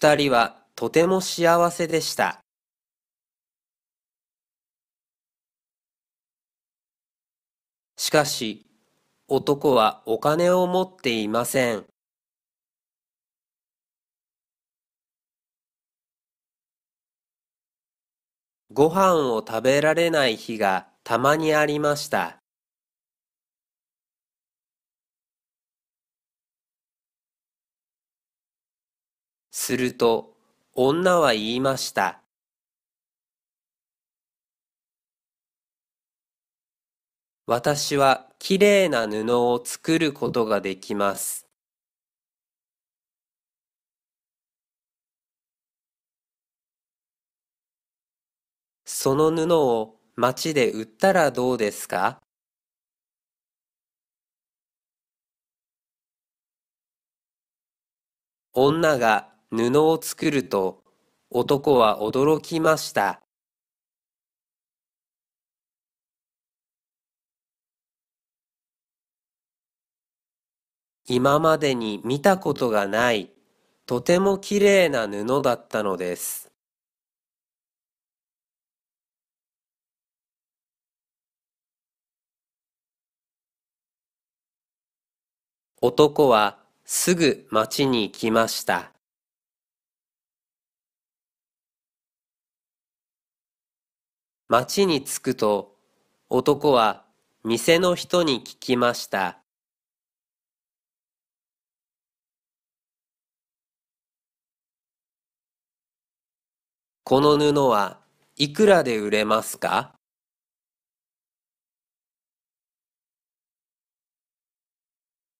二人はとても幸せでした。しかし、男はお金を持っていません。ご飯を食べられない日がたまにありました。すると、女は言いました。私はきれいな布を作ることができます。その布を町で売ったらどうですか女が布を作ると男は驚きました。今までに見たことがないとてもきれいな布だったのです。男はすぐ町に行きました。町に着くと、男は店の人に聞きました。この布はいくらで売れますか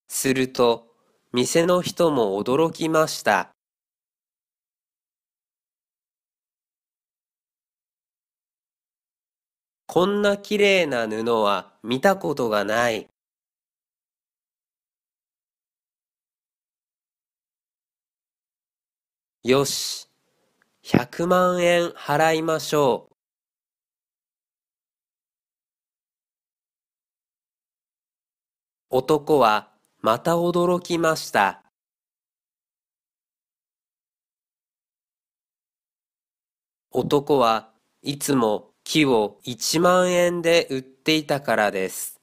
すると、店の人も驚きました。こんなきれいな布は見たことがない。よし、100万円払いましょう。男はまた驚きました。男はいつも木を1万円で売っていたからです。